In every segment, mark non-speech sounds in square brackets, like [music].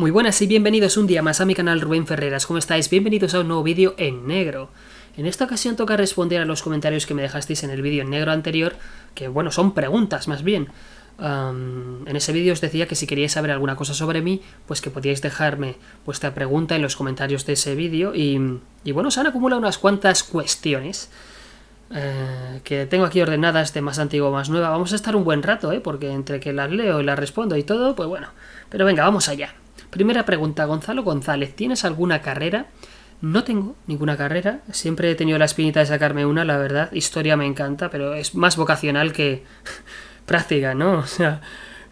Muy buenas y bienvenidos un día más a mi canal Rubén Ferreras, ¿cómo estáis? Bienvenidos a un nuevo vídeo en negro. En esta ocasión toca responder a los comentarios que me dejasteis en el vídeo en negro anterior, que bueno, son preguntas más bien. en ese vídeo os decía que si queríais saber alguna cosa sobre mí, pues que podíais dejarme vuestra pregunta en los comentarios de ese vídeo y, bueno, se han acumulado unas cuantas cuestiones. Eh, que tengo aquí ordenadas de más antiguo a más nueva. Vamos a estar un buen rato, ¿eh? porque entre que las leo y las respondo y todo, pues bueno. Pero venga, vamos allá. Primera pregunta, Gonzalo González, ¿tienes alguna carrera? No tengo ninguna carrera, siempre he tenido la espinita de sacarme una, la verdad, historia me encanta, pero es más vocacional que [laughs] práctica, ¿no? O sea,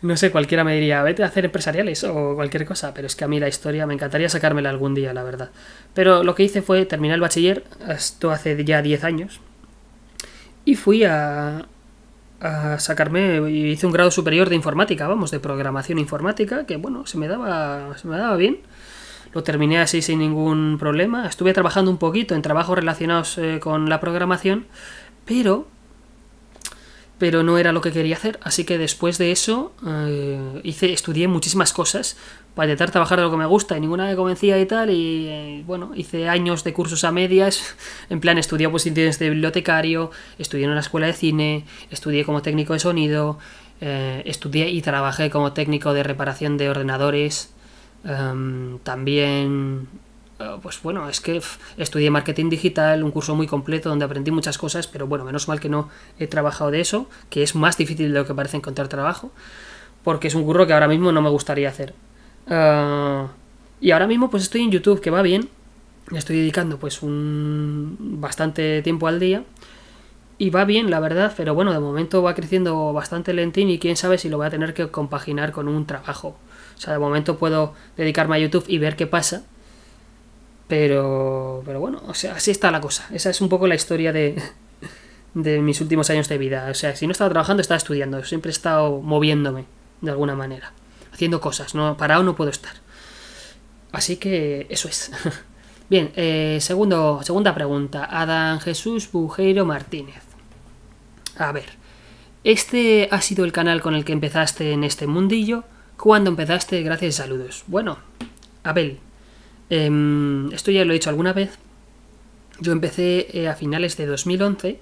no sé, cualquiera me diría, vete a hacer empresariales o cualquier cosa, pero es que a mí la historia me encantaría sacármela algún día, la verdad. Pero lo que hice fue terminar el bachiller, esto hace ya 10 años, y fui a, a sacarme, hice un grado superior de informática, vamos, de programación informática, que bueno, se me daba, se me daba bien. Lo terminé así sin ningún problema. Estuve trabajando un poquito en trabajos relacionados eh, con la programación, pero pero no era lo que quería hacer. Así que después de eso eh, hice, estudié muchísimas cosas para intentar trabajar de lo que me gusta y ninguna me convencía y tal. Y eh, bueno, hice años de cursos a medias. [laughs] En plan, estudié posiciones de bibliotecario, estudié en una escuela de cine, estudié como técnico de sonido, eh, estudié y trabajé como técnico de reparación de ordenadores. Em, también eh, pues bueno, es que estudié marketing digital, un curso muy completo donde aprendí muchas cosas, pero bueno, menos mal que no he trabajado de eso, que es más difícil de lo que parece encontrar trabajo, porque es un curro que ahora mismo no me gustaría hacer. Eh, y ahora mismo pues estoy en YouTube, que va bien, me estoy dedicando pues un bastante tiempo al día. Y va bien, la verdad, pero bueno, de momento va creciendo bastante lentín y quién sabe si lo voy a tener que compaginar con un trabajo. O sea, de momento puedo dedicarme a YouTube y ver qué pasa, pero, pero bueno, o sea, así está la cosa. Esa es un poco la historia de, de mis últimos años de vida. O sea, si no estaba trabajando, estaba estudiando. Siempre he estado moviéndome, de alguna manera. Haciendo cosas. No, parado no puedo estar. Así que eso es. [laughs] Bien, eh, segundo, segunda pregunta. Adán Jesús Bujeiro Martínez. A ver, ¿este ha sido el canal con el que empezaste en este mundillo? ¿Cuándo empezaste? Gracias y saludos. Bueno, Abel, Em, esto ya lo he dicho alguna vez. Yo empecé eh, a finales de 2011.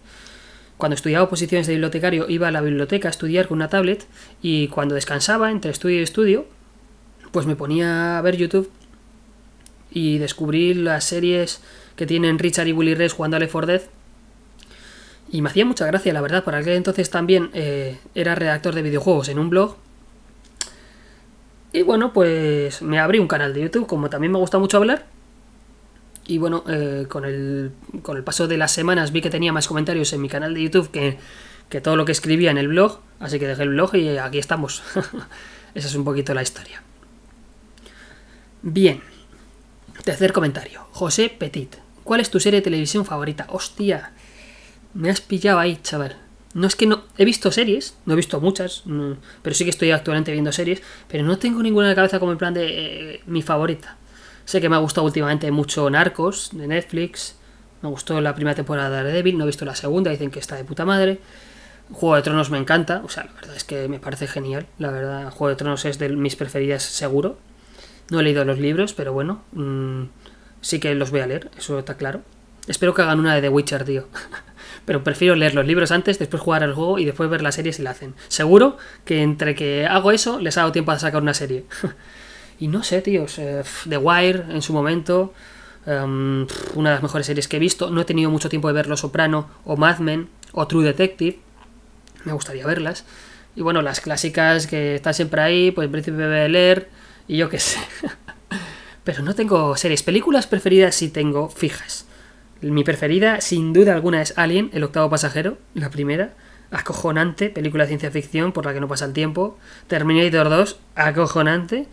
Cuando estudiaba oposiciones de bibliotecario, iba a la biblioteca a estudiar con una tablet y cuando descansaba entre estudio y estudio, pues me ponía a ver YouTube y descubrí las series que tienen Richard y Willy Rex jugando a Left 4 Y me hacía mucha gracia, la verdad, por aquel entonces también eh, era redactor de videojuegos en un blog y bueno, pues me abrí un canal de YouTube, como también me gusta mucho hablar. Y bueno, eh, con, el, con el paso de las semanas vi que tenía más comentarios en mi canal de YouTube que, que todo lo que escribía en el blog, así que dejé el blog y aquí estamos. [laughs] Esa es un poquito la historia. Bien. Tercer comentario. José Petit. ¿Cuál es tu serie de televisión favorita? Hostia. Me has pillado ahí, chaval. No es que no. He visto series, no he visto muchas, pero sí que estoy actualmente viendo series, pero no tengo ninguna en la cabeza como en plan de eh, mi favorita. Sé que me ha gustado últimamente mucho Narcos de Netflix. Me gustó la primera temporada de Devil, no he visto la segunda, dicen que está de puta madre. Juego de Tronos me encanta, o sea, la verdad es que me parece genial. La verdad, Juego de Tronos es de mis preferidas, seguro. No he leído los libros, pero bueno, mm, sí que los voy a leer, eso está claro. Espero que hagan una de The Witcher, tío. [laughs] Pero prefiero leer los libros antes, después jugar al juego y después ver la serie si la hacen. Seguro que entre que hago eso, les hago tiempo a sacar una serie. [laughs] y no sé, tíos. The Wire, en su momento. Em, una de las mejores series que he visto. No he tenido mucho tiempo de verlo, Soprano o Mad Men o True Detective. Me gustaría verlas. Y bueno, las clásicas que están siempre ahí, pues Príncipe de leer y yo qué sé. [laughs] Pero no tengo series. Películas preferidas sí tengo fijas. Mi preferida, sin duda alguna, es Alien, el octavo pasajero, la primera. Acojonante, película de ciencia ficción por la que no pasa el tiempo. Terminator 2, acojonante.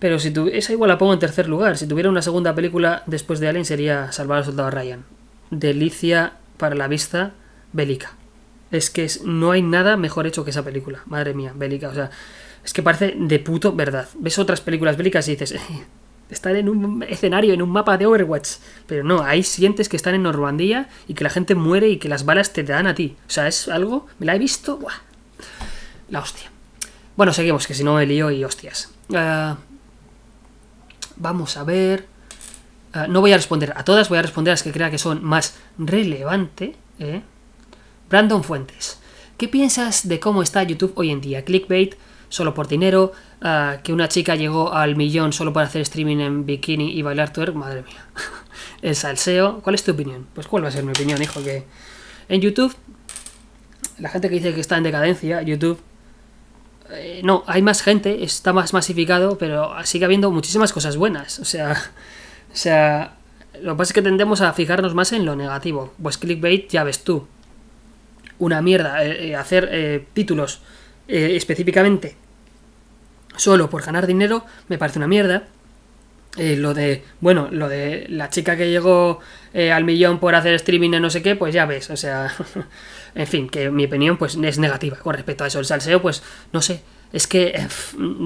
Pero si tu... esa igual la pongo en tercer lugar. Si tuviera una segunda película después de Alien sería Salvar al Soldado Ryan. Delicia para la vista bélica. Es que no hay nada mejor hecho que esa película. Madre mía, bélica. O sea, es que parece de puto verdad. Ves otras películas bélicas y dices, Estar en un escenario, en un mapa de Overwatch. Pero no, ahí sientes que están en Normandía y que la gente muere y que las balas te dan a ti. O sea, es algo, me la he visto, La hostia. Bueno, seguimos, que si no me lío y hostias. Ah, vamos a ver. Ah, no voy a responder a todas, voy a responder a las que crea que son más relevante. ¿eh? Brandon Fuentes. ¿Qué piensas de cómo está YouTube hoy en día? Clickbait solo por dinero, ah, que una chica llegó al millón solo para hacer streaming en bikini y bailar twerk, madre mía. [laughs] El salseo. ¿Cuál es tu opinión? Pues cuál va a ser mi opinión, hijo, que en YouTube, la gente que dice que está en decadencia, YouTube... Eh, no, hay más gente, está más masificado, pero sigue habiendo muchísimas cosas buenas. O sea, [laughs] o sea, lo que pasa es que tendemos a fijarnos más en lo negativo. Pues clickbait, ya ves tú. Una mierda. Eh, eh, hacer títulos eh, específicamente solo por ganar dinero me parece una mierda. Eh, lo de, bueno, lo de la chica que llegó eh, al millón por hacer streaming en no sé qué, pues ya ves, o sea, [laughs] en fin, que mi opinión pues es negativa con respecto a eso. El salseo, pues no sé, es que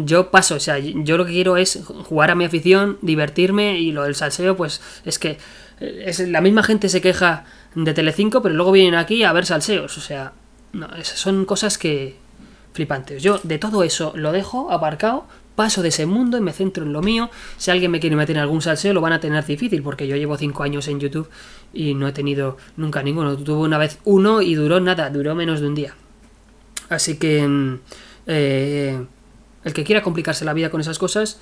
yo paso, o sea, yo lo que quiero es jugar a mi afición, divertirme y lo del salseo, pues es que es, la misma gente se queja de Telecinco, pero luego vienen aquí a ver salseos, o sea, no, esas son cosas que, flipantes. Yo de todo eso lo dejo aparcado, paso de ese mundo y me centro en lo mío. Si alguien me quiere meter en algún salseo, lo van a tener difícil, porque yo llevo 5 años en YouTube y no he tenido nunca ninguno. Tuve una vez uno y duró nada, duró menos de un día. Así que mm, eh, el que quiera complicarse la vida con esas cosas,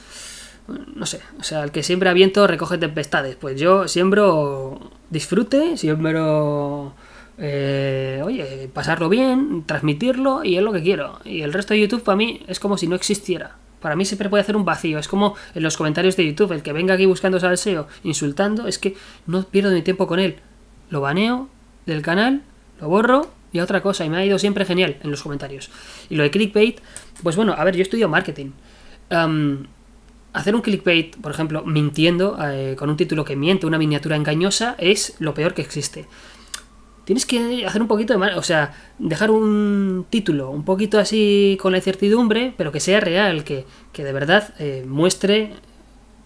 no sé, o sea, el que siembra viento recoge tempestades. Pues yo siembro disfrute, siembro eh, oye, pasarlo bien, transmitirlo y es lo que quiero. Y el resto de YouTube para mí es como si no existiera. Para mí siempre puede hacer un vacío. Es como en los comentarios de YouTube, el que venga aquí buscando salseo, insultando, es que no pierdo mi tiempo con él. Lo baneo del canal, lo borro y a otra cosa. Y me ha ido siempre genial en los comentarios. Y lo de clickbait, pues bueno, a ver, yo estudio marketing. hacer un clickbait, por ejemplo, mintiendo, eh, con un título que miente, una miniatura engañosa, es lo peor que existe tienes que hacer un poquito de mal, o sea, dejar un título un poquito así con la incertidumbre, pero que sea real, que, que de verdad eh, muestre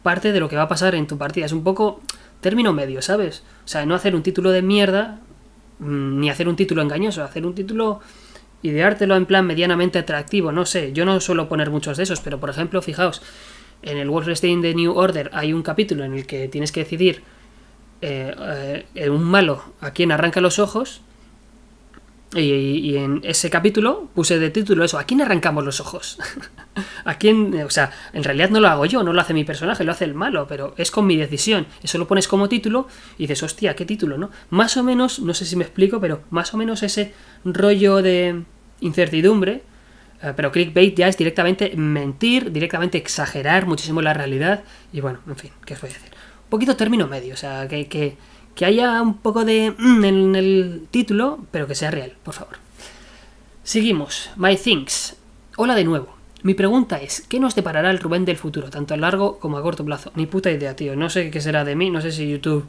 parte de lo que va a pasar en tu partida. Es un poco término medio, ¿sabes? O sea, no hacer un título de mierda, mm, ni hacer un título engañoso, hacer un título ideártelo en plan medianamente atractivo, no sé, yo no suelo poner muchos de esos, pero por ejemplo, fijaos, en el World The New Order hay un capítulo en el que tienes que decidir eh, eh, un malo a quien arranca los ojos. Y, en ese capítulo puse de título eso, ¿a quien arrancamos los ojos? [laughs] ¿A quien, eh, O sea, en realidad no lo hago yo, no lo hace mi personaje, lo hace el malo, pero es con mi decisión. Eso lo pones como título y dices, hostia, ¿qué título, no? Más o menos, no sé si me explico, pero más o menos ese rollo de incertidumbre, pero clickbait ya es directamente mentir, directamente exagerar muchísimo la realidad y bueno, en fin, ¿qué os voy a decir? poquito término medio, o sea, que, que, haya un poco de mm, en el título, pero que sea real, por favor. Seguimos, My Things. Hola de nuevo. Mi pregunta es, ¿qué nos deparará el Rubén del futuro, tanto a largo como a corto plazo? Ni puta idea, tío. No sé qué será de mí, no sé si YouTube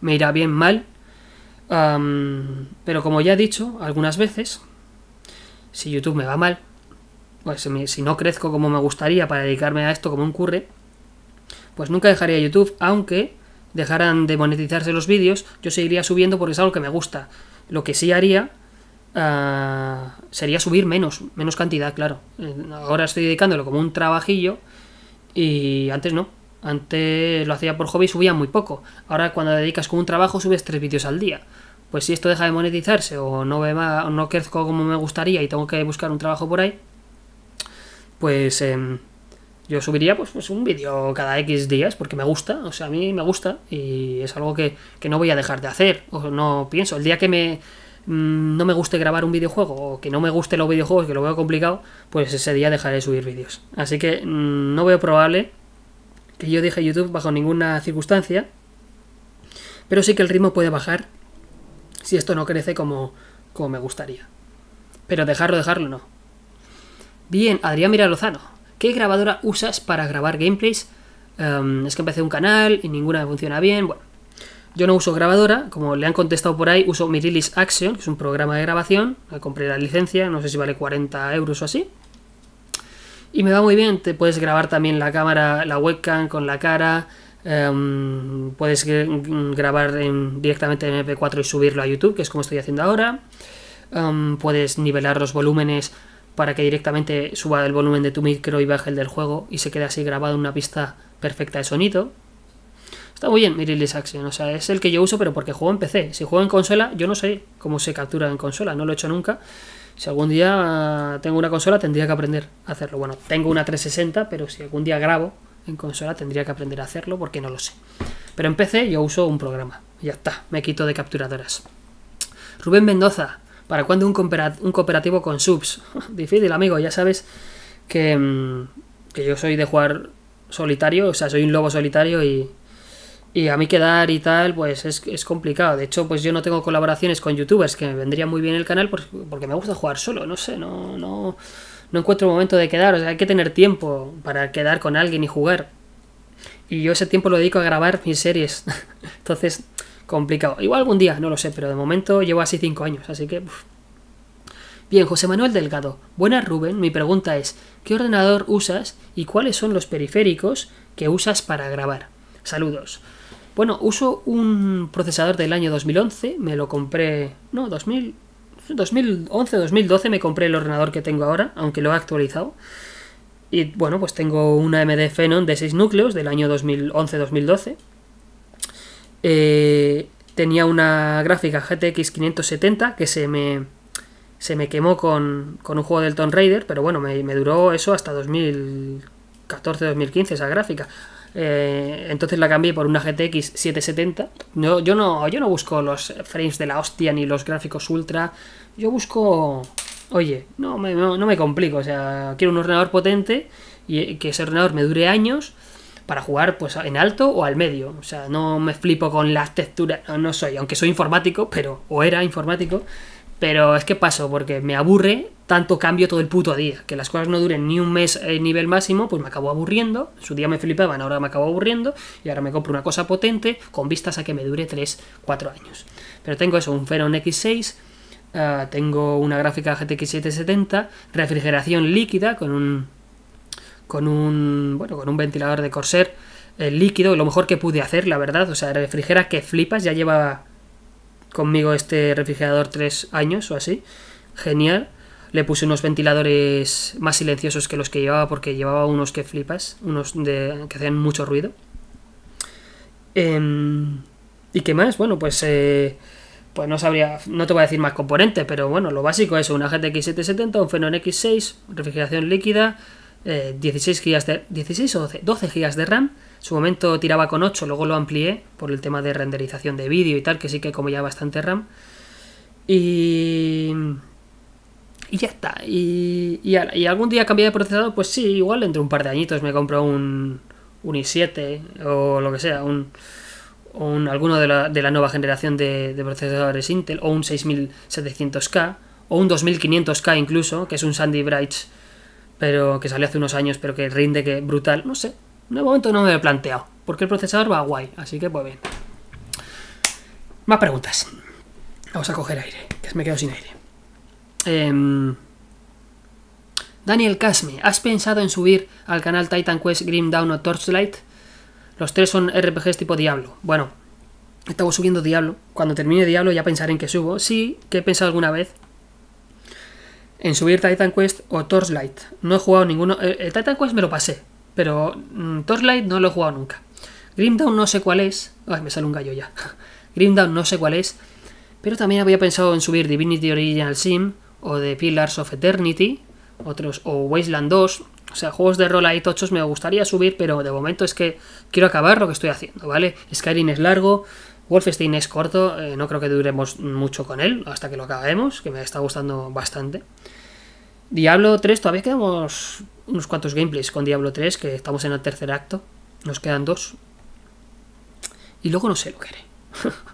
me irá bien mal. pero como ya he dicho algunas veces, si YouTube me va mal, pues si no crezco como me gustaría para dedicarme a esto como un curre, pues nunca dejaría YouTube, aunque dejaran de monetizarse los vídeos, yo seguiría subiendo porque es algo que me gusta. Lo que sí haría ah, sería subir menos, menos cantidad, claro. Eh, ahora estoy dedicándolo como un trabajillo y antes no. Antes lo hacía por hobby y subía muy poco. Ahora cuando dedicas como un trabajo subes tres vídeos al día. Pues si esto deja de monetizarse o no, ve más, no crezco como me gustaría y tengo que buscar un trabajo por ahí, pues... Eh, yo subiría pues, pues un vídeo cada X días porque me gusta, o sea, a mí me gusta y es algo que, no voy a dejar de hacer, o no pienso. El día que me mm, no me guste grabar un videojuego o que no me guste los videojuegos, que lo veo complicado, pues ese día dejaré de subir vídeos. Así que mm, no veo probable que yo deje YouTube bajo ninguna circunstancia, pero sí que el ritmo puede bajar si esto no crece como, como me gustaría. Pero dejarlo, dejarlo no. Bien, Adrián Lozano. ¿Qué grabadora usas para grabar gameplays? Em, es que empecé un canal y ninguna me funciona bien. Bueno, yo no uso grabadora, como le han contestado por ahí, uso Mirilis Action, que es un programa de grabación. Compré la licencia, no sé si vale 40 euros o así. Y me va muy bien, te puedes grabar también la cámara, la webcam con la cara. Em, puedes mm, grabar directamente en MP4 y subirlo a YouTube, que es como estoy haciendo ahora. Em, puedes nivelar los volúmenes para que directamente suba el volumen de tu micro y baje el del juego y se quede así grabado en una pista perfecta de sonido. Está muy bien Mirrorless Action, o sea, es el que yo uso pero porque juego en PC. Si juego en consola, yo no sé cómo se captura en consola, no lo he hecho nunca. Si algún día tengo una consola tendría que aprender a hacerlo. Bueno, tengo una 360, pero si algún día grabo en consola tendría que aprender a hacerlo porque no lo sé. Pero en PC yo uso un programa. Ya está, me quito de capturadoras. Rubén Mendoza, ¿Para cuándo un, cooperativo con subs? [laughs] Difícil, amigo, ya sabes mm, que, yo soy de jugar solitario, o sea, soy un lobo solitario y, y a mí quedar y tal, pues es, complicado. De hecho, pues yo no tengo colaboraciones con youtubers, que me vendría muy bien el canal porque me gusta jugar solo, no sé, no, no, no encuentro momento de quedar, o sea, hay que tener tiempo para quedar con alguien y jugar. Y yo ese tiempo lo dedico a grabar mis series. [laughs] Entonces, complicado. Igual algún día, no lo sé, pero de momento llevo así 5 años, así que... Bien, José Manuel Delgado. Buenas, Rubén. Mi pregunta es, ¿qué ordenador usas y cuáles son los periféricos que usas para grabar? Saludos. Bueno, uso un procesador del año 2011, me lo compré... No, 2000... 2011, 2012 me compré el ordenador que tengo ahora, aunque lo he actualizado. Y bueno, pues tengo una AMD Phenom de 6 núcleos del año 2011-2012 eh, tenía una gráfica GTX 570 que se me, se me quemó con, con un juego del Tomb Raider, pero bueno, me, duró eso hasta 2014-2015 esa gráfica. Eh, entonces la cambié por una GTX 770. yo, no, yo no busco los frames de la hostia ni los gráficos ultra. Yo busco... Oye, no me, no me complico. O sea, quiero un ordenador potente y que ese ordenador me dure años para jugar pues en alto o al medio. O sea, no me flipo con las texturas, no, soy, aunque soy informático, pero o era informático, pero es que paso porque me aburre tanto cambio todo el puto día, que las cosas no duren ni un mes en eh, nivel máximo, pues me acabo aburriendo, su día me flipaban, ahora me acabo aburriendo y ahora me compro una cosa potente con vistas a que me dure 3, 4 años. Pero tengo eso, un Ferron X6 ah, tengo una gráfica GTX 770, refrigeración líquida con un con un, bueno, con un ventilador de Corsair, el eh, líquido, lo mejor que pude hacer, la verdad. O sea, refrigera que flipas, ya llevaba conmigo este refrigerador tres años o así. Genial. Le puse unos ventiladores más silenciosos que los que llevaba porque llevaba unos que flipas, unos de, que hacían mucho ruido. Em, ¿Y qué más? Bueno, pues, eh, pues no sabría, no te voy a decir más componentes, pero bueno, lo básico es una GTX 770, un Phenom X6, refrigeración líquida, 16 eh, gigas de 16 o 12, gigas de RAM. su momento tiraba con 8, luego lo amplié por el tema de renderización de vídeo y tal, que sí que como ya bastante RAM. Y y ya está. Y, algún día cambié de procesador, pues sí, igual entre un par de añitos me compro un, un i7 o lo que sea, un, alguno de la, de la, nueva generación de, de, procesadores Intel, o un 6700K, o un 2500K incluso, que es un Sandy Brights pero que salió hace unos años, pero que rinde, que brutal, no sé. En el momento no me lo he planteado, porque el procesador va guay, así que pues bien. Más preguntas. Vamos a coger aire, que me quedo sin aire. Em, Daniel Casme, ¿has pensado en subir al canal Titan Quest, Grim Down o Torchlight? Los tres son RPGs tipo Diablo. Bueno, estaba subiendo Diablo. Cuando termine Diablo ya pensaré en que subo. Sí, que he pensado alguna vez, en subir Titan Quest o Torchlight. No he jugado ninguno. Eh, el, Titan Quest me lo pasé, pero mm, Torchlight no lo he jugado nunca. Grimdown no sé cuál es. Ay, me sale un gallo ya. [laughs] Grimdown no sé cuál es. Pero también había pensado en subir Divinity Original Sim o The Pillars of Eternity, otros o Wasteland 2. O sea, juegos de rol ahí tochos me gustaría subir, pero de momento es que quiero acabar lo que estoy haciendo, ¿vale? Skyrim es largo, Wolfenstein es corto, eh, no creo que duremos mucho con él hasta que lo acabemos, que me está gustando bastante. Diablo 3, todavía quedamos unos cuantos gameplays con Diablo 3, que estamos en el tercer acto. Nos quedan dos. Y luego no sé lo que haré.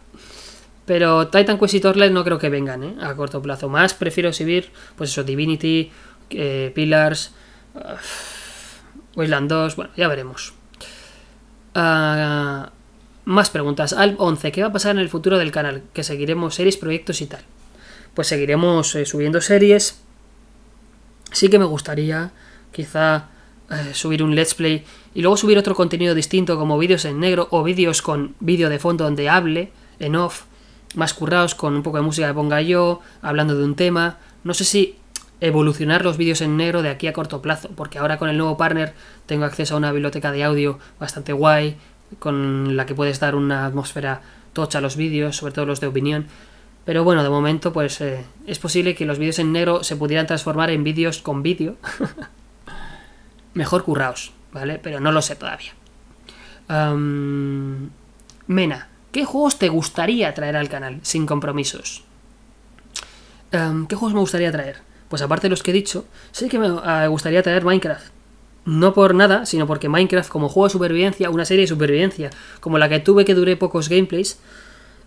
[laughs] Pero Titan Quest y Torlet no creo que vengan, ¿eh? A corto plazo. Más prefiero subir pues eso, Divinity, eh, Pillars, [sighs] Wayland 2, bueno, ya veremos. Ah, más preguntas. Al 11, ¿qué va a pasar en el futuro del canal? Que seguiremos series, proyectos y tal. Pues seguiremos eh, subiendo series sí que me gustaría quizá eh, subir un let's play y luego subir otro contenido distinto como vídeos en negro o vídeos con vídeo de fondo donde hable en off, más currados con un poco de música que ponga yo, hablando de un tema. No sé si evolucionar los vídeos en negro de aquí a corto plazo, porque ahora con el nuevo partner tengo acceso a una biblioteca de audio bastante guay, con la que puedes dar una atmósfera tocha a los vídeos, sobre todo los de opinión. Pero bueno, de momento pues eh, es posible que los vídeos en negro se pudieran transformar en vídeos con vídeo. [laughs] Mejor curraos, ¿vale? Pero no lo sé todavía. Mena, ¿qué juegos te gustaría traer al canal sin compromisos? ¿Qué juegos me gustaría traer? Pues aparte de los que he dicho, sé que ah, me gustaría traer Minecraft. No por nada, sino porque Minecraft como juego de supervivencia, una serie de supervivencia, como la que tuve que duré pocos gameplays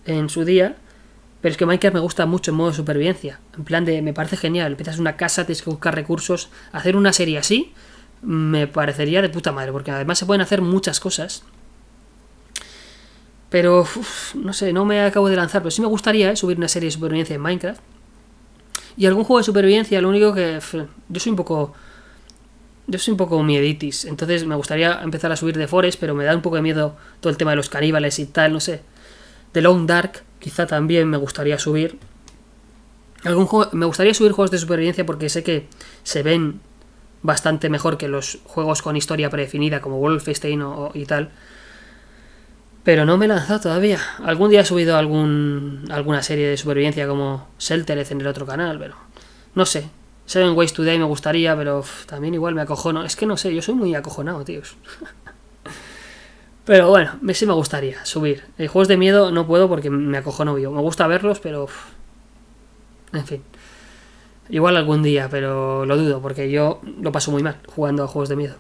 en su día, pero es que Minecraft me gusta mucho en modo de supervivencia. En plan de, me parece genial. Empiezas una casa, tienes que buscar recursos. Hacer una serie así me parecería de puta madre, porque además se pueden hacer muchas cosas. Pero, no sé, no me acabo de lanzar. Pero sí me gustaría eh, subir una serie de supervivencia en Minecraft. Y algún juego de supervivencia, lo único que... Yo soy un poco... Yo soy un poco mieditis, entonces me gustaría empezar a subir de Forest, pero me da un poco de miedo todo el tema de los caníbales y tal, no sé. The Long Dark, Quizá también me gustaría subir. Algún juego, me gustaría subir juegos de supervivencia porque sé que se ven bastante mejor que los juegos con historia predefinida como Wolfenstein o, y tal. Pero no me he lanzado todavía. Algún día he subido algún, alguna serie de supervivencia como Sheltered en el otro canal, pero no sé. Seven Ways Today me gustaría, pero también igual me acojono. Es que no sé, yo soy muy acojonado, tíos. [laughs] Pero bueno, sí me gustaría subir. Eh, juegos de miedo no puedo porque me acojo novio. Me gusta verlos, pero. En fin. Igual algún día, pero lo dudo porque yo lo paso muy mal jugando a juegos de miedo.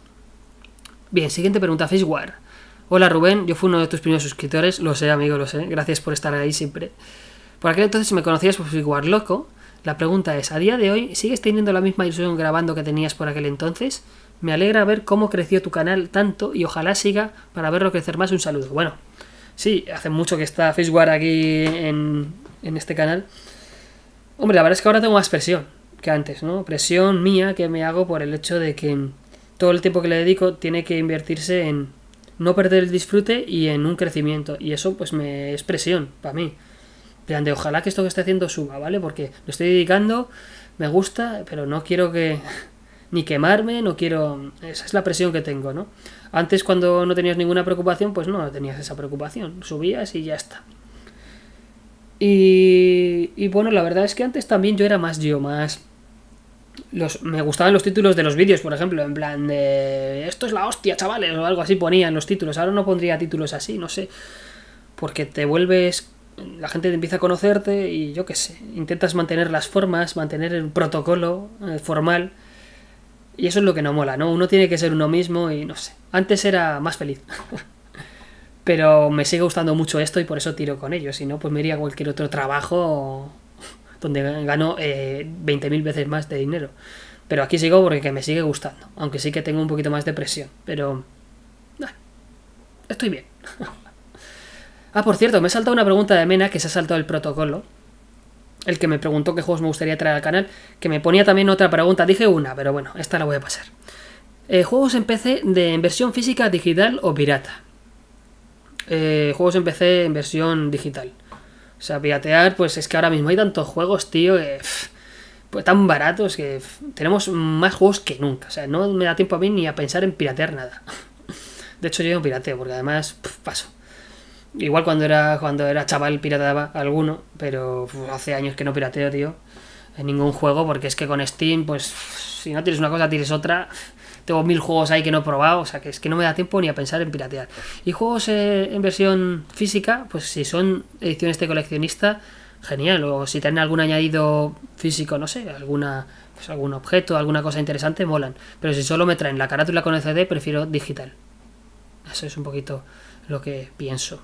Bien, siguiente pregunta: war Hola Rubén, yo fui uno de tus primeros suscriptores. Lo sé, amigo, lo sé. Gracias por estar ahí siempre. Por aquel entonces, si me conocías por War Loco, la pregunta es, ¿a día de hoy sigues teniendo la misma ilusión grabando que tenías por aquel entonces? Me alegra ver cómo creció tu canal tanto y ojalá siga para verlo crecer más. Un saludo. Bueno, sí, hace mucho que está Facebook aquí en, este canal. Hombre, la verdad es que ahora tengo más presión que antes, ¿no? Presión mía que me hago por el hecho de que todo el tiempo que le dedico tiene que invertirse en no perder el disfrute y en un crecimiento. Y eso pues me es presión para mí de ojalá que esto que estoy haciendo suba, ¿vale? Porque lo estoy dedicando, me gusta, pero no quiero que [laughs] ni quemarme, no quiero... Esa es la presión que tengo, ¿no? Antes cuando no tenías ninguna preocupación, pues no, tenías esa preocupación, subías y ya está. Y, y bueno, la verdad es que antes también yo era más yo, más... Los, me gustaban los títulos de los vídeos, por ejemplo, en plan de esto es la hostia, chavales, o algo así ponían los títulos. Ahora no pondría títulos así, no sé, porque te vuelves la gente empieza a conocerte y yo qué sé, intentas mantener las formas, mantener el protocolo eh, formal. Y eso es lo que no mola, ¿no? Uno tiene que ser uno mismo y no sé. Antes era más feliz. [laughs] Pero me sigue gustando mucho esto y por eso tiro con ello. Si no, pues me iría a cualquier otro trabajo [laughs] donde gano eh, 20.000 veces más de dinero. Pero aquí sigo porque me sigue gustando. Aunque sí que tengo un poquito más de presión. Pero... estoy bien. [laughs] Ah, por cierto, me ha saltado una pregunta de Mena que se ha saltado el protocolo. El que me preguntó qué juegos me gustaría traer al canal. Que me ponía también otra pregunta. Dije una, pero bueno, esta la voy a pasar. Eh, juegos en PC de en versión física, digital o pirata. Eh, juegos en PC en versión digital. O sea, piratear, pues es que ahora mismo hay tantos juegos, tío, pues tan baratos que tenemos más juegos que nunca. O sea, no me da tiempo a mí ni a pensar en piratear nada. [laughs] De hecho, yo no pirateo, porque además paso. Igual cuando era cuando era chaval pirateaba alguno, pero hace años que no pirateo, tío, en ningún juego, porque es que con Steam, pues si no tienes una cosa, tienes otra. Tengo mil juegos ahí que no he probado, o sea que es que no me da tiempo ni a pensar en piratear. Y juegos eh, en versión física, pues si son ediciones de coleccionista, genial. O si tienen algún añadido físico, no sé, alguna pues algún objeto, alguna cosa interesante, molan. Pero si solo me traen la carátula con el CD, prefiero digital. Eso es un poquito lo que pienso.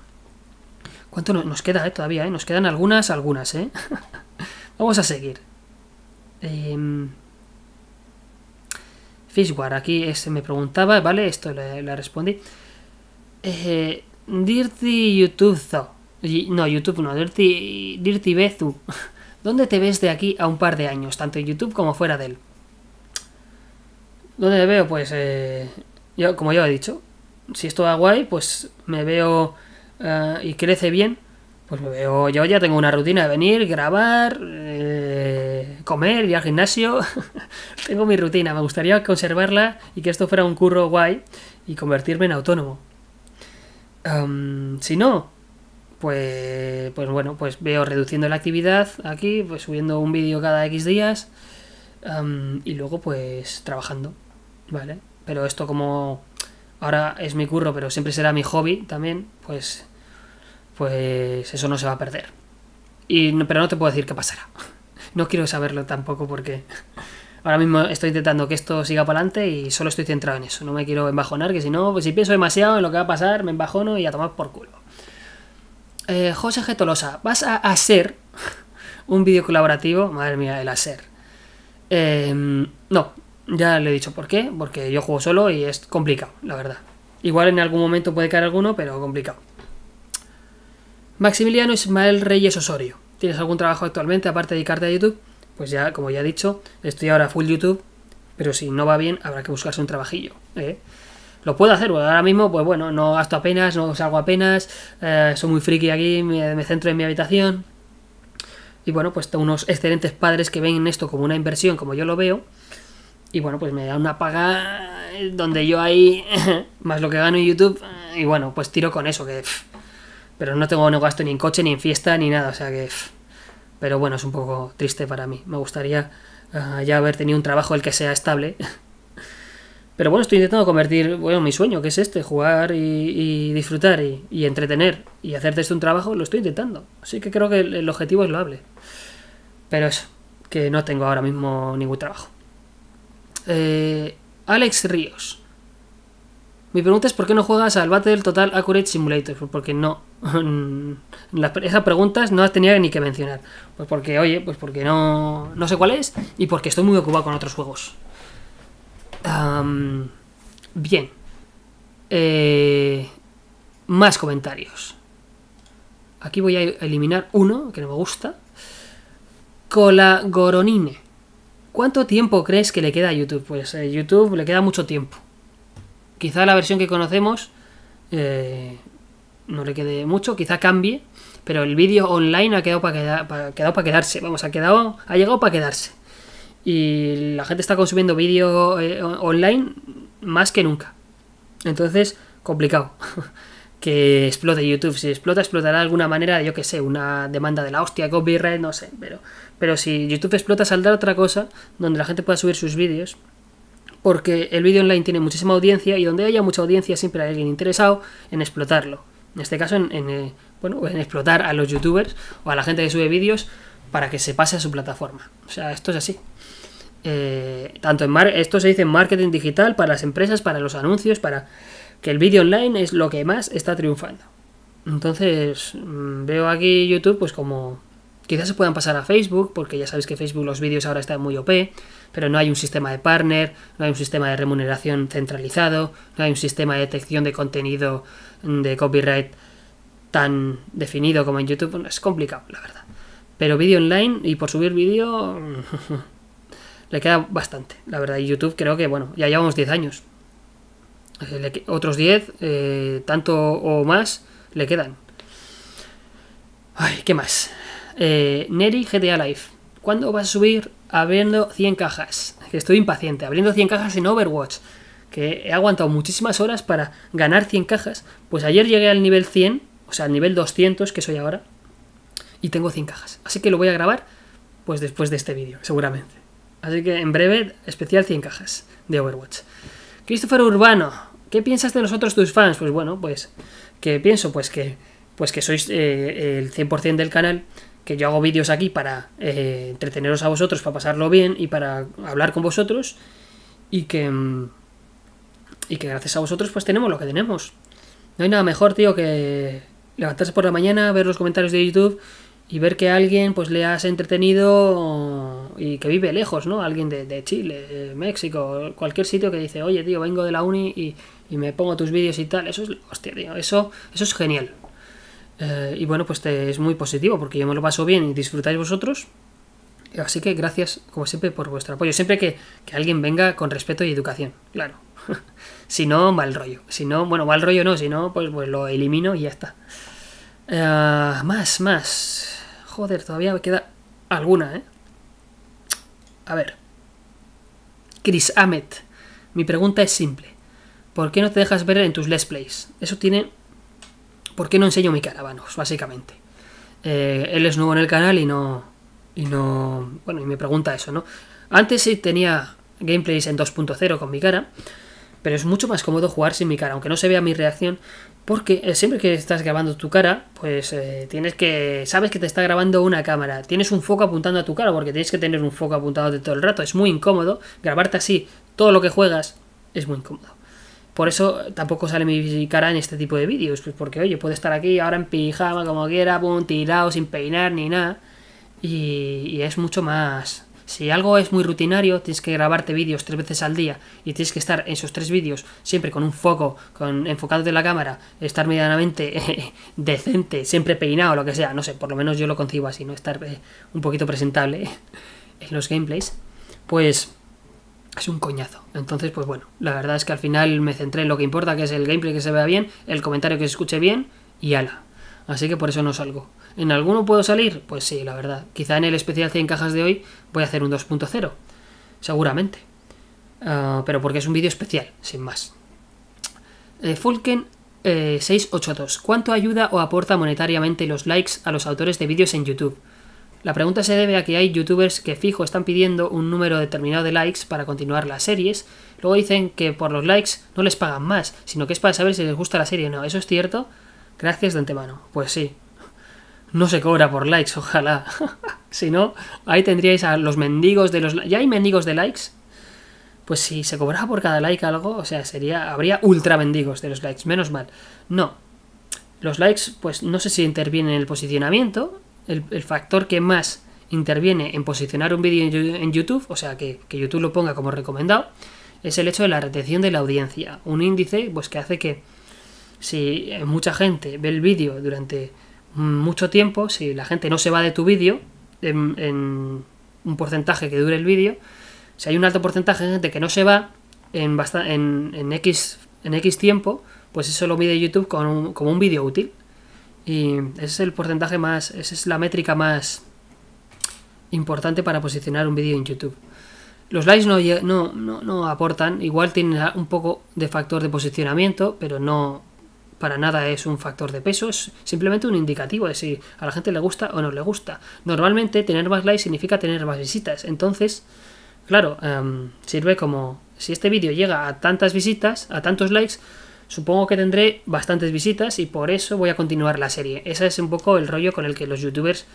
¿Cuánto nos queda eh, todavía? Eh? Nos quedan algunas, algunas, ¿eh? [laughs] Vamos a seguir. Em, Fishwar, aquí se me preguntaba, ¿vale? Esto le, respondí. Eh, Dirty YouTube No, YouTube no, Dirty, Dirty Bezu. [laughs] ¿Dónde te ves de aquí a un par de años? Tanto en YouTube como fuera de él. ¿Dónde me veo? Pues, eh, yo, como ya he dicho, si esto va guay, pues me veo Ah, y crece bien, pues me veo, yo ya tengo una rutina de venir, grabar, eh, comer, ir al gimnasio. [laughs] tengo mi rutina, me gustaría conservarla y que esto fuera un curro guay y convertirme en autónomo. si no, pues, pues bueno, pues veo reduciendo la actividad aquí, pues subiendo un vídeo cada X días y luego pues trabajando, ¿vale? Pero esto como ahora es mi curro, pero siempre será mi hobby también, pues pues eso no se va a perder. Y, pero no te puedo decir qué pasará. [laughs] No quiero saberlo tampoco porque ahora mismo estoy intentando que esto siga para adelante y solo estoy centrado en eso. No me quiero embajonar, que si no, pues si pienso demasiado en lo que va a pasar, me embajono y a tomar por culo. Eh, José G. Tolosa, vas a hacer [laughs] un vídeo colaborativo. Madre mía, el hacer. Eh, no, ya le he dicho por qué, porque yo juego solo y es complicado, la verdad. Igual en algún momento puede caer alguno, pero complicado. Maximiliano Ismael Reyes Osorio. ¿Tienes algún trabajo actualmente aparte de dedicarte a YouTube? Pues ya, como ya he dicho, estoy ahora full YouTube, pero si no va bien, habrá que buscarse un trabajillo. ¿eh? Lo puedo hacer, ahora mismo, pues bueno, no gasto apenas, no salgo apenas, eh, soy muy friki aquí, me, centro en mi habitación. Y bueno, pues tengo unos excelentes padres que ven esto como una inversión, como yo lo veo. Y bueno, pues me da una paga donde yo ahí, [laughs] más lo que gano en YouTube, y bueno, pues tiro con eso, que... Pero no tengo no gasto ni en coche, ni en fiesta, ni nada. O sea que. Pero bueno, es un poco triste para mí. Me gustaría ah, ya haber tenido un trabajo el que sea estable. [laughs] Pero bueno, estoy intentando convertir, bueno, mi sueño, que es este, jugar y, disfrutar y, entretener y hacer de esto un trabajo, lo estoy intentando. Así que creo que el, objetivo es loable. Pero eso, que no tengo ahora mismo ningún trabajo. Eh, Alex Ríos. Mi pregunta es por qué no juegas al Battle Total Accurate Simulator, pues porque no. [laughs] esas preguntas no las tenía ni que mencionar. Pues porque, oye, pues porque no, no sé cuál es y porque estoy muy ocupado con otros juegos. bien. Eh, más comentarios. Aquí voy a eliminar uno que no me gusta. Cola Goronine. ¿Cuánto tiempo crees que le queda a YouTube? Pues a eh, YouTube le queda mucho tiempo. Quizá la versión que conocemos eh, no le quede mucho, quizá cambie, pero el vídeo online ha quedado para, quedarse, vamos, ha, quedado, ha llegado para quedarse. Y la gente está consumiendo vídeo eh, online más que nunca. Entonces, complicado. [laughs] que explote YouTube. Si explota, explotará de alguna manera, yo que sé, una demanda de la hostia, copyright, no sé. Pero, pero si YouTube explota, saldrá otra cosa donde la gente pueda subir sus vídeos porque el vídeo online tiene muchísima audiencia y donde haya mucha audiencia siempre hay alguien interesado en explotarlo. En este caso, eh, en, explotar a los youtubers o a la gente que sube vídeos para que se pase a su plataforma. O sea, esto es así. Eh, tanto en mar esto se dice en marketing digital para las empresas, para los anuncios, para que el vídeo online es lo que más está triunfando. Entonces, mm, veo aquí YouTube pues como Quizás se puedan pasar a Facebook, porque ya sabéis que Facebook los vídeos ahora están muy OP, pero no hay un sistema de partner, no hay un sistema de remuneración centralizado, no hay un sistema de detección de contenido mm, de copyright tan definido como en YouTube. es complicado, la verdad. Pero vídeo online y por subir vídeo [laughs] le queda bastante, la verdad. Y YouTube creo que, bueno, ya llevamos 10 años. Eh, otros 10, eh, tanto o más, le quedan. Ay, ¿qué más? Eh, Neri GTA Life ¿Cuándo vas a subir abriendo 100 cajas? Que estoy impaciente. Abriendo 100 cajas en Overwatch. Que he aguantado muchísimas horas para ganar 100 cajas. Pues ayer llegué al nivel 100. O sea, al nivel 200 que soy ahora. Y tengo 100 cajas. Así que lo voy a grabar pues después de este vídeo, seguramente. Así que en breve, especial 100 cajas de Overwatch. Christopher Urbano, ¿qué piensas de nosotros tus fans? Pues bueno, pues, ¿qué pienso? Pues que, pues que sois eh, el 100% del canal que yo hago vídeos aquí para eh, entreteneros a vosotros, para pasarlo bien y para hablar con vosotros y que mm, y que gracias a vosotros pues tenemos lo que tenemos. No hay nada mejor, tío, que levantarse por la mañana, ver los comentarios de YouTube y ver que a alguien pues le has entretenido y que vive lejos, ¿no? Alguien de, Chile, México, cualquier sitio que dice, oye, tío, vengo de la uni y, me pongo tus vídeos y tal. Eso es, hostia, tío, eso, eso es genial. Eh, y bueno, pues es muy positivo porque yo me lo paso bien y disfrutáis vosotros. Así que gracias, como siempre, por vuestro apoyo. Siempre que, alguien venga con respeto y educación, claro. [laughs] si no, mal rollo. Si no, bueno, mal rollo no, si no, pues, pues lo elimino y ya está. Eh, más, más. Joder, todavía me queda alguna, ¿eh? A ver. Chris Amet Mi pregunta es simple. ¿Por qué no te dejas ver en tus Let's Plays? Eso tiene ¿Por qué no enseño mi cara? Vanos, básicamente. Eh, él es nuevo en el canal y no. Y no. Bueno, y me pregunta eso, ¿no? Antes sí tenía gameplays en 2.0 con mi cara, pero es mucho más cómodo jugar sin mi cara, aunque no se vea mi reacción, porque eh, siempre que estás grabando tu cara, pues eh, tienes que. Sabes que te está grabando una cámara, tienes un foco apuntando a tu cara, porque tienes que tener un foco apuntado de todo el rato, es muy incómodo. Grabarte así todo lo que juegas es muy incómodo. Por eso tampoco sale mi cara en este tipo de vídeos, pues porque, oye, puedo estar aquí ahora en pijama, como quiera, un tirado, sin peinar ni nada. Y, es mucho más. Si algo es muy rutinario, tienes que grabarte vídeos tres veces al día y tienes que estar en esos tres vídeos siempre con un foco, con enfocado de la cámara, estar medianamente [laughs] decente, siempre peinado, lo que sea, no sé, por lo menos yo lo concibo así, no estar eh, un poquito presentable [laughs] en los gameplays. Pues es un coñazo. Entonces, pues bueno, la verdad es que al final me centré en lo que importa, que es el gameplay que se vea bien, el comentario que se escuche bien y ala. Así que por eso no salgo. ¿En alguno puedo salir? Pues sí, la verdad. Quizá en el especial 100 cajas de hoy voy a hacer un 2.0. Seguramente. Ah, pero porque es un vídeo especial, sin más. Eh, Fulken 682. Eh, ¿Cuánto ayuda o aporta monetariamente los likes a los autores de vídeos en YouTube? La pregunta se debe a que hay youtubers que fijo están pidiendo un número determinado de likes para continuar las series. Luego dicen que por los likes no les pagan más, sino que es para saber si les gusta la serie o no. ¿Eso es cierto? Gracias de antemano. Pues sí. No se cobra por likes, ojalá. [laughs] si no, ahí tendríais a los mendigos de los... ¿Ya hay mendigos de likes? Pues si se cobraba por cada like algo, o sea, sería habría ultra mendigos de los likes, menos mal. No. Los likes, pues no sé si intervienen en el posicionamiento, el, factor que más interviene en posicionar un vídeo en YouTube, o sea, que, YouTube lo ponga como recomendado, es el hecho de la retención de la audiencia. Un índice pues que hace que si mucha gente ve el vídeo durante mucho tiempo, si la gente no se va de tu vídeo, en, un porcentaje que dure el vídeo, si hay un alto porcentaje de gente que no se va en, en, X, en X tiempo, pues eso lo mide YouTube como un vídeo útil. Y ese es el porcentaje más, esa es la métrica más importante para posicionar un vídeo en YouTube. Los likes no, no, no, aportan, igual tienen un poco de factor de posicionamiento, pero no para nada es un factor de peso, es simplemente un indicativo de si a la gente le gusta o no le gusta. Normalmente tener más likes significa tener más visitas, entonces, claro, em, sirve como si este vídeo llega a tantas visitas, a tantos likes, Supongo que tendré bastantes visitas y por eso voy a continuar la serie. Ese es un poco el rollo con el que los youtubers,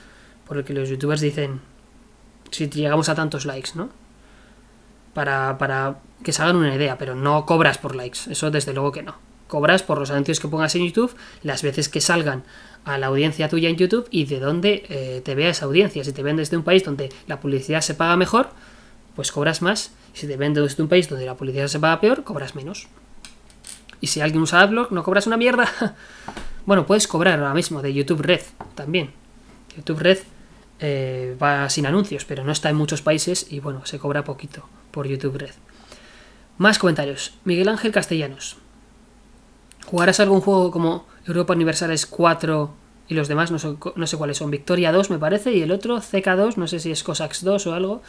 por el que los youtubers dicen, si llegamos a tantos likes, ¿no? Para, para que se hagan una idea, pero no cobras por likes, eso desde luego que no. Cobras por los anuncios que pongas en YouTube, las veces que salgan a la audiencia tuya en YouTube y de dónde eh, te vea esa audiencia. Si te ven desde un país donde la publicidad se paga mejor, pues cobras más. Si te ven desde un país donde la publicidad se paga peor, cobras menos. Y si alguien usa AdBlock, no cobras una mierda. [laughs] bueno, puedes cobrar ahora mismo de YouTube Red también. YouTube Red eh, va sin anuncios, pero no está en muchos países y bueno, se cobra poquito por YouTube Red. Más comentarios. Miguel Ángel Castellanos. ¿Jugarás algún juego como Europa Universales 4 y los demás? No, no sé cuáles son. Victoria 2 me parece y el otro CK2, no sé si es Cossacks 2 o algo.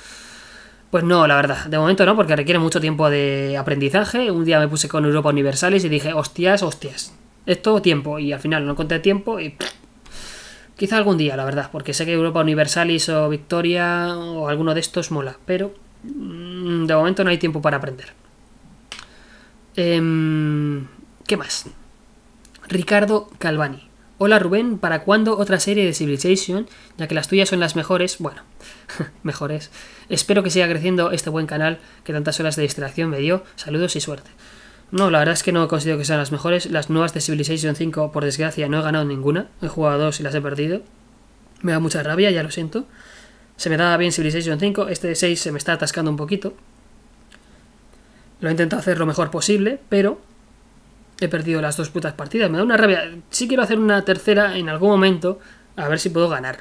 Pues no, la verdad, de momento no, porque requiere mucho tiempo de aprendizaje. Un día me puse con Europa Universalis y dije, hostias, hostias, esto tiempo, y al final no encontré tiempo y... Quizá algún día, la verdad, porque sé que Europa Universalis o Victoria o alguno de estos mola, pero mm, de momento no hay tiempo para aprender. Em, ¿Qué más? Ricardo Calvani. Hola Rubén, ¿para cuándo otra serie de Civilization? Ya que las tuyas son las mejores, bueno, [laughs] mejores. Espero que siga creciendo este buen canal que tantas horas de distracción me dio. Saludos y suerte. No, la verdad es que no considero que sean las mejores. Las nuevas de Civilization 5, por desgracia, no he ganado ninguna. He jugado dos y las he perdido. Me da mucha rabia, ya lo siento. Se me daba bien Civilization 5, este de 6 se me está atascando un poquito. Lo he intentado hacer lo mejor posible, pero He perdido las dos putas partidas. Me da una rabia. Sí quiero hacer una tercera en algún momento. A ver si puedo ganar.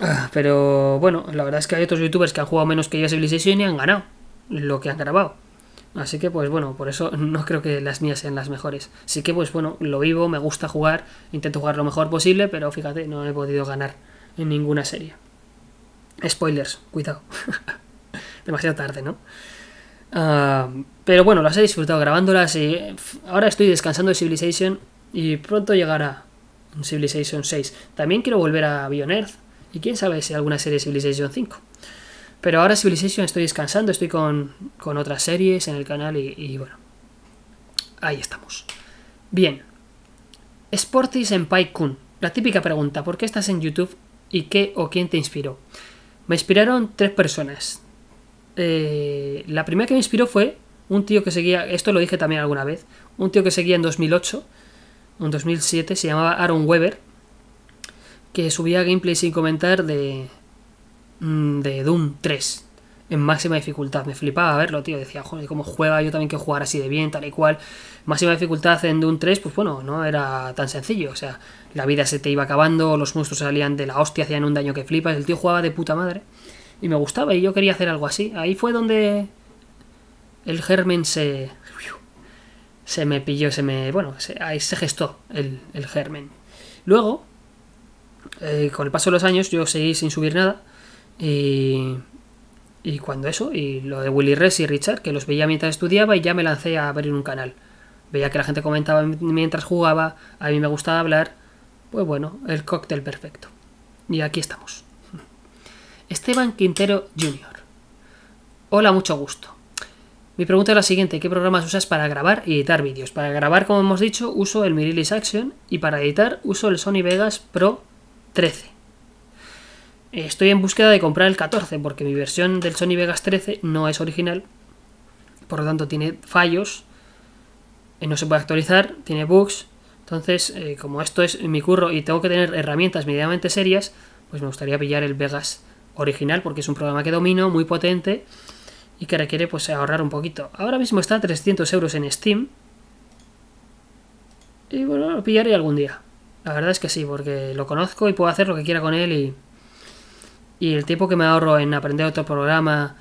Ah, pero bueno, la verdad es que hay otros youtubers que han jugado menos que yo a Civilization y han ganado lo que han grabado. Así que pues bueno, por eso [laughs] no creo que las mías sean las mejores. Sí que pues bueno, lo vivo, me gusta jugar, intento jugar lo mejor posible, pero fíjate, no he podido ganar en ninguna serie. Spoilers, cuidado. [laughs] Demasiado tarde, ¿no? Ah, pero bueno, las he disfrutado grabándolas y ahora estoy descansando de Civilization y pronto llegará un Civilization 6. También quiero volver a Beyond Earth y quién sabe si alguna serie de Civilization 5. Pero ahora Civilization estoy descansando, estoy con, con otras series en el canal y, bueno. Ahí estamos. Bien. Sportis en Kun. La típica pregunta, ¿por qué estás en YouTube y qué o quién te inspiró? Me inspiraron tres personas. Eh, la primera que me inspiró fue un tío que seguía, esto lo dije también alguna vez, un tío que seguía en 2008, en 2007, se llamaba Aaron Weber, que subía gameplay sin comentar de, mm, de Doom 3 en máxima dificultad. Me flipaba verlo, tío. Decía, joder, cómo juega, yo también quiero jugar así de bien, tal y cual. Máxima dificultad en Doom 3, pues bueno, no era tan sencillo. O sea, la vida se te iba acabando, los monstruos salían de la hostia, hacían un daño que flipas. El tío jugaba de puta madre y me gustaba y yo quería hacer algo así. Ahí fue donde el germen se... Se me pilló, se me... Bueno, ahí se gestó el, el germen. Luego, eh, con el paso de los años, yo seguí sin subir nada. Y, y cuando eso, y lo de Willy Res y Richard, que los veía mientras estudiaba y ya me lancé a abrir un canal. Veía que la gente comentaba mientras jugaba, a mí me gustaba hablar. Pues bueno, el cóctel perfecto. Y aquí estamos. Esteban Quintero Jr. Hola, mucho gusto. Mi pregunta es la siguiente, ¿qué programas usas para grabar y editar vídeos? Para grabar, como hemos dicho, uso el Mirili's Action y para editar uso el Sony Vegas Pro 13. Eh, estoy en búsqueda de comprar el 14 porque mi versión del Sony Vegas 13 no es original, por lo tanto tiene fallos, eh, no se puede actualizar, tiene bugs, entonces eh, como esto es mi curro y tengo que tener herramientas medianamente serias, pues me gustaría pillar el Vegas original porque es un programa que domino, muy potente y que requiere pues ahorrar un poquito. Ahora mismo está a 300 euros en Steam y bueno, lo pillaré algún día. La verdad es que sí, porque lo conozco y puedo hacer lo que quiera con él y, y el tiempo que me ahorro en aprender otro programa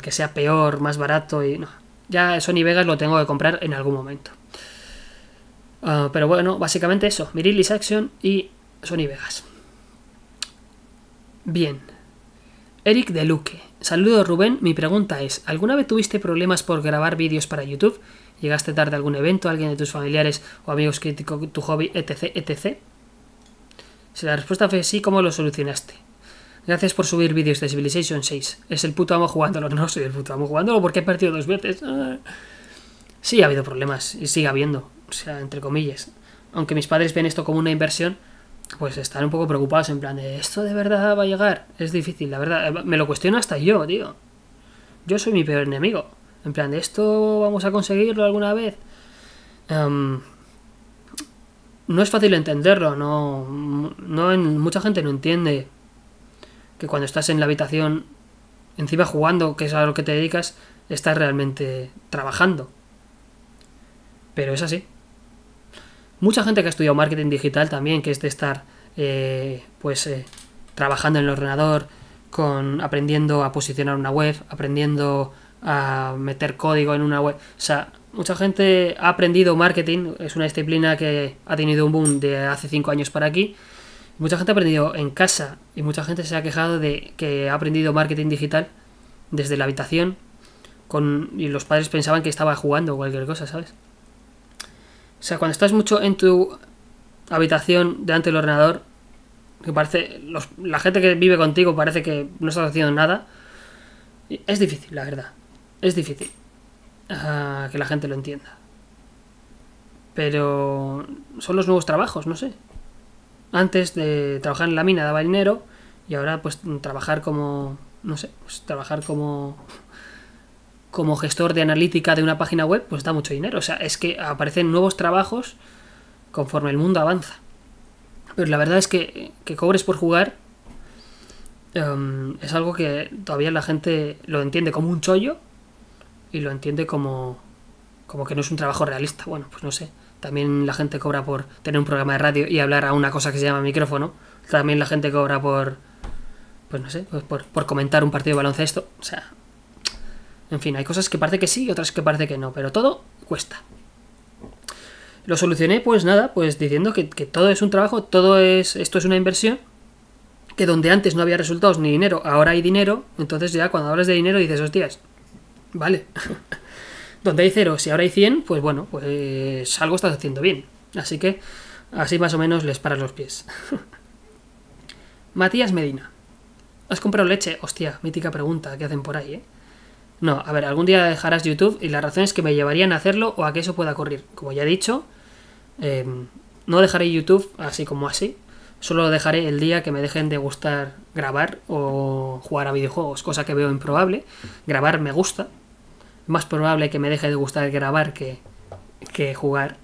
que sea peor, más barato y no. Ya Sony Vegas lo tengo que comprar en algún momento. Ah, pero bueno, básicamente eso, Mirilis Action y Sony Vegas. Bien. Eric de Luque. Saludos Rubén, mi pregunta es, ¿alguna vez tuviste problemas por grabar vídeos para YouTube? ¿Llegaste tarde a algún evento, alguien de tus familiares o amigos criticó tu hobby, etc, etc? Si la respuesta fue sí, ¿cómo lo solucionaste? Gracias por subir vídeos de Civilization 6. Es el puto amo jugándolo. [laughs] No soy el puto amo jugándolo porque he perdido dos veces. Sí, ha habido problemas y sigue habiendo. O sea, entre comillas. Aunque mis padres ven esto como una inversión, pues están un poco preocupados en plan de esto de verdad va a llegar. Es difícil, la verdad. Me lo cuestiono hasta yo, tío. Yo soy mi peor enemigo. En plan de esto vamos a conseguirlo alguna vez. Em, no es fácil entenderlo, no, no en, mucha gente no entiende que cuando estás en la habitación, encima jugando, que es a lo que te dedicas, estás realmente trabajando. Pero es así. Mucha gente que ha estudiado marketing digital también, que es de estar eh, pues eh, trabajando en el ordenador, con aprendiendo a posicionar una web, aprendiendo a meter código en una web. O sea, mucha gente ha aprendido marketing, es una disciplina que ha tenido un boom de hace 5 años para aquí. Mucha gente ha aprendido en casa y mucha gente se ha quejado de que ha aprendido marketing digital desde la habitación con, y los padres pensaban que estaba jugando o cualquier cosa, ¿sabes? O sea, cuando estás mucho en tu habitación delante del ordenador, que parece. la gente que vive contigo parece que no estás haciendo nada. Es difícil, la verdad. Es difícil ah, que la gente lo entienda. Pero son los nuevos trabajos, no sé. Antes de trabajar en la mina daba dinero y ahora pues trabajar como, no sé, pues trabajar como como gestor de analítica de una página web, pues da mucho dinero. O sea, es que aparecen nuevos trabajos conforme el mundo avanza. Pero la verdad es que, que cobres por jugar em, es algo que todavía la gente lo entiende como un chollo y lo entiende como, como que no es un trabajo realista. Bueno, pues no sé. También la gente cobra por tener un programa de radio y hablar a una cosa que se llama micrófono. También la gente cobra por, pues no sé, pues por, por comentar un partido de baloncesto. O sea, en fin, hay cosas que parece que sí y otras que parece que no, pero todo cuesta. Lo solucioné, pues nada, pues diciendo que, todo es un trabajo, todo es. esto es una inversión que donde antes no había resultados ni dinero, ahora hay dinero, entonces ya cuando hablas de dinero dices, hostias, vale. [laughs] donde hay cero, si ahora hay 100, pues bueno, pues algo estás haciendo bien. Así que así más o menos les paras los pies. [laughs] Matías Medina. ¿Has comprado leche? Hostia, mítica pregunta que hacen por ahí, ¿eh? No, a ver, algún día dejarás YouTube y las razones que me llevarían a hacerlo o a que eso pueda ocurrir. Como ya he dicho, em, no dejaré YouTube así como así. Solo dejaré el día que me dejen de gustar grabar o jugar a videojuegos, cosa que veo improbable. Grabar me gusta. Más probable que me deje de gustar grabar que, que jugar.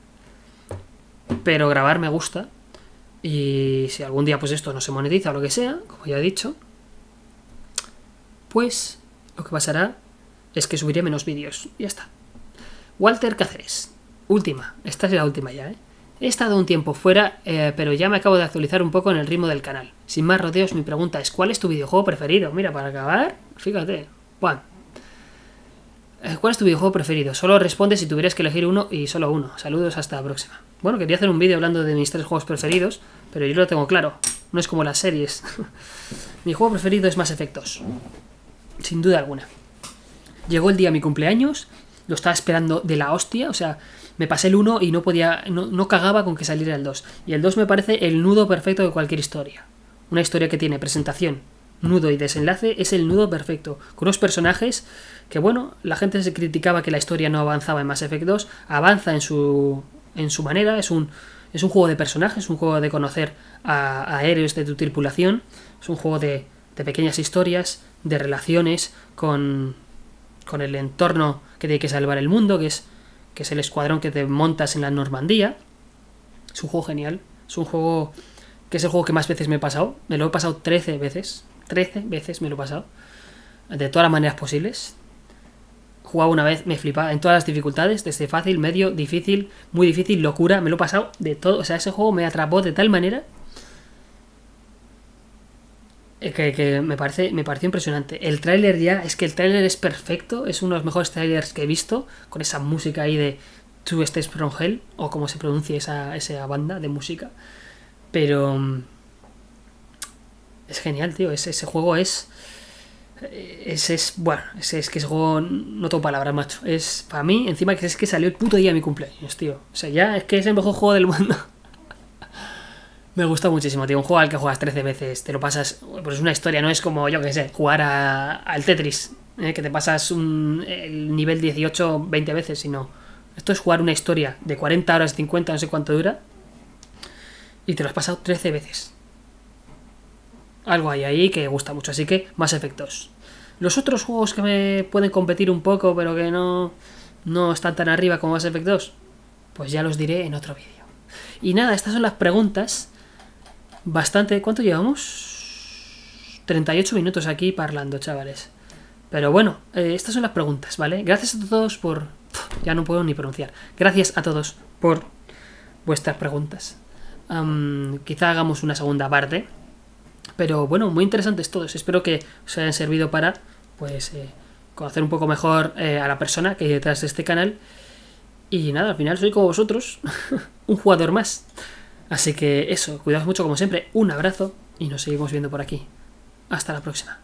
Pero grabar me gusta. Y si algún día pues esto no se monetiza o lo que sea, como ya he dicho, pues lo que pasará es que subiré menos vídeos. Ya está. Walter Cáceres. Última. Esta es la última ya, ¿eh? He estado un tiempo fuera, eh, pero ya me acabo de actualizar un poco en el ritmo del canal. Sin más rodeos, mi pregunta es, ¿cuál es tu videojuego preferido? Mira, para acabar, fíjate. Juan. Eh, ¿Cuál es tu videojuego preferido? Solo responde si tuvieras que elegir uno y solo uno. Saludos hasta la próxima. Bueno, quería hacer un vídeo hablando de mis tres juegos preferidos, pero yo lo tengo claro. No es como las series. [laughs] mi juego preferido es Más Efectos. Sin duda alguna. Llegó el día de mi cumpleaños, lo estaba esperando de la hostia, o sea, me pasé el 1 y no podía, no, cagaba con que saliera el 2. Y el 2 me parece el nudo perfecto de cualquier historia. Una historia que tiene presentación, nudo y desenlace es el nudo perfecto, con unos personajes que, bueno, la gente se criticaba que la historia no avanzaba en Mass Effect 2, avanza en su, en su manera, es un, es un juego de personajes, es un juego de conocer a, a héroes de tu tripulación, es un juego de, de pequeñas historias, de relaciones con, con el entorno que tiene que salvar el mundo, que es, que es el escuadrón que te montas en la Normandía. Es un juego genial. Es un juego que es el juego que más veces me he pasado. Me lo he pasado 13 veces. 13 veces me lo he pasado. De todas las maneras posibles. Jugaba una vez, me flipaba en todas las dificultades, desde fácil, medio, difícil, muy difícil, locura, me lo he pasado de todo. O sea, ese juego me atrapó de tal manera eh, que, me parece me pareció impresionante. El tráiler ya, es que el tráiler es perfecto, es uno de los mejores trailers que he visto, con esa música ahí de True Stays From Hell, o como se pronuncia esa, banda de música. Pero... Mm, es genial, tío, ese juego es... Ese eh, es, bueno, ese es que es juego, no tengo palabras, macho. Es, para mí, encima que es que salió el puto día de mi cumpleaños, tío. O sea, ya es que es el mejor juego del [laughs] mundo. Me gusta muchísimo, tío. Un juego al que juegas 13 veces, te lo pasas. Pues es una historia, no es como, yo que sé, jugar a, al Tetris, eh, que te pasas un, el nivel 18 20 veces, sino. Esto es jugar una historia de 40 horas, 50, no sé cuánto dura, y te lo has pasado 13 veces. Algo hay ahí que gusta mucho, así que más efectos. Los otros juegos que me pueden competir un poco, pero que no, no están tan arriba como más efectos pues ya los diré en otro vídeo. Y nada, estas son las preguntas bastante... ¿Cuánto llevamos? 38 minutos aquí parlando, chavales. Pero bueno, eh, estas son las preguntas, ¿vale? Gracias a todos por... Ya no puedo ni pronunciar. Gracias a todos por vuestras preguntas. quizá hagamos una segunda parte. Pero bueno, muy interesantes todos. Espero que os hayan servido para, pues, eh, conocer un poco mejor eh, a la persona que hay detrás de este canal. Y nada, al final soy como vosotros, [laughs] un jugador más. Así que eso, cuidaos mucho como siempre, un abrazo y nos seguimos viendo por aquí. Hasta la próxima.